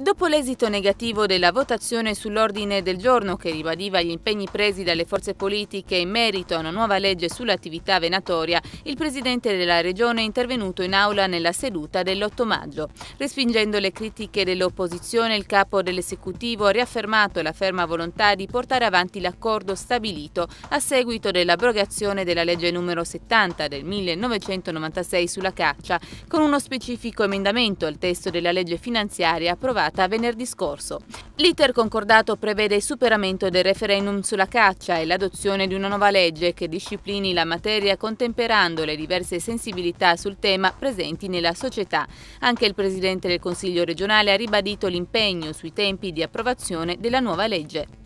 Dopo l'esito negativo della votazione sull'ordine del giorno che ribadiva gli impegni presi dalle forze politiche in merito a una nuova legge sull'attività venatoria, il presidente della regione è intervenuto in aula nella seduta dell'8 maggio. Respingendo le critiche dell'opposizione, il capo dell'esecutivo ha riaffermato la ferma volontà di portare avanti l'accordo stabilito a seguito dell'abrogazione della legge numero 70 del 1996 sulla caccia, con uno specifico emendamento al testo della legge finanziaria approvata effettuata venerdì scorso. L'iter concordato prevede il superamento del referendum sulla caccia e l'adozione di una nuova legge che disciplini la materia contemperando le diverse sensibilità sul tema presenti nella società. Anche il Presidente del Consiglio regionale ha ribadito l'impegno sui tempi di approvazione della nuova legge.